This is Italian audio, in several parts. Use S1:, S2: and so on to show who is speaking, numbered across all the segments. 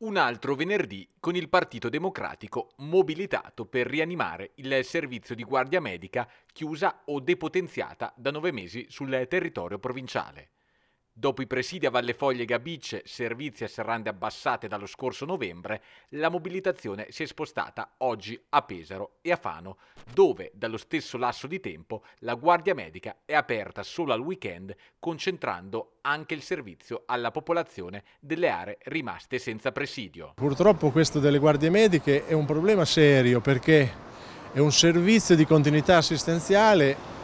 S1: un altro venerdì con il Partito Democratico mobilitato per rianimare il servizio di guardia medica chiusa o depotenziata da nove mesi sul territorio provinciale. Dopo i presidi a Vallefoglie e Gabicce, servizi a serrande abbassate dallo scorso novembre, la mobilitazione si è spostata oggi a Pesaro e a Fano, dove dallo stesso lasso di tempo la guardia medica è aperta solo al weekend, concentrando anche il servizio alla popolazione delle aree rimaste senza presidio.
S2: Purtroppo questo delle guardie mediche è un problema serio perché è un servizio di continuità assistenziale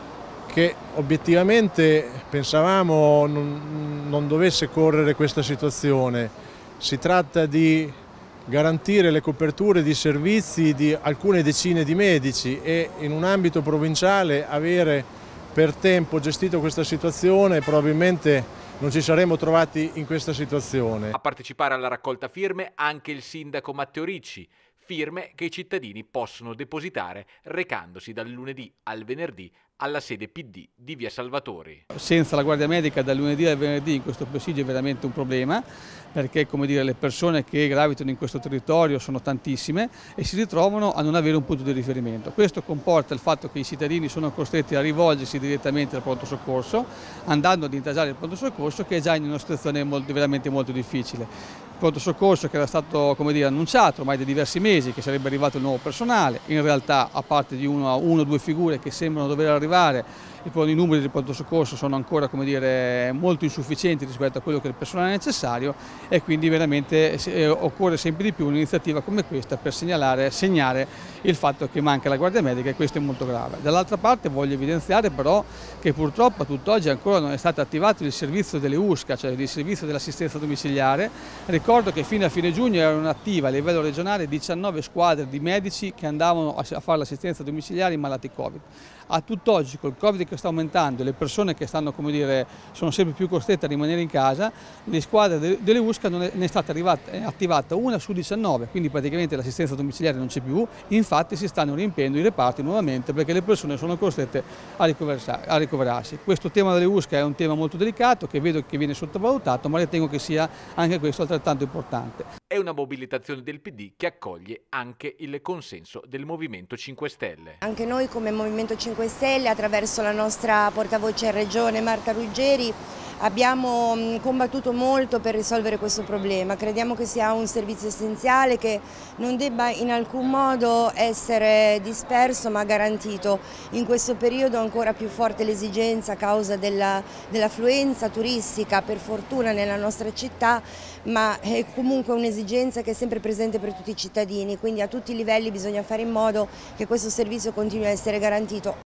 S2: che obiettivamente pensavamo non, non dovesse correre questa situazione. Si tratta di garantire le coperture di servizi di alcune decine di medici e in un ambito provinciale avere per tempo gestito questa situazione probabilmente non ci saremmo trovati in questa situazione. A
S1: partecipare alla raccolta firme anche il sindaco Matteo Ricci, firme che i cittadini possono depositare recandosi dal lunedì al venerdì alla sede PD di Via
S3: Salvatori. Senza la guardia medica dal lunedì al venerdì in questo presidio è veramente un problema perché dire, le persone che gravitano in questo territorio sono tantissime e si ritrovano a non avere un punto di riferimento. Questo comporta il fatto che i cittadini sono costretti a rivolgersi direttamente al pronto soccorso andando ad intasare il pronto soccorso che è già in una situazione molto, veramente molto difficile pronto soccorso che era stato come dire, annunciato ormai da diversi mesi che sarebbe arrivato il nuovo personale, in realtà a parte di uno o due figure che sembrano dover arrivare i numeri del pronto soccorso sono ancora dire, molto insufficienti rispetto a quello che il personale necessario e quindi veramente eh, occorre sempre di più un'iniziativa come questa per segnalare, segnare il fatto che manca la guardia medica e questo è molto grave. Dall'altra parte voglio evidenziare però che purtroppo tutt'oggi ancora non è stato attivato il servizio delle USCA, cioè il servizio dell'assistenza domiciliare. Ricordo che fino a fine giugno erano attive a livello regionale 19 squadre di medici che andavano a fare l'assistenza domiciliare in malati Covid. A tutt'oggi col Covid che che sta aumentando, le persone che stanno, dire, sono sempre più costrette a rimanere in casa, le squadre delle USCA non è, ne è stata arrivata, è eh, attivata una su 19, quindi praticamente l'assistenza domiciliare non c'è più, infatti si stanno riempiendo i reparti nuovamente perché le persone sono costrette a, a ricoverarsi. Questo tema delle USCA è un tema molto delicato che vedo che viene sottovalutato, ma ritengo che sia anche questo altrettanto importante
S1: è una mobilitazione del PD che accoglie anche il consenso del Movimento 5 Stelle.
S4: Anche noi come Movimento 5 Stelle attraverso la nostra portavoce in Regione Marta Ruggeri Abbiamo combattuto molto per risolvere questo problema, crediamo che sia un servizio essenziale che non debba in alcun modo essere disperso ma garantito. In questo periodo è ancora più forte l'esigenza a causa dell'affluenza dell turistica per fortuna nella nostra città ma è comunque un'esigenza che è sempre presente per tutti i cittadini, quindi a tutti i livelli bisogna fare in modo che questo servizio continui a essere garantito.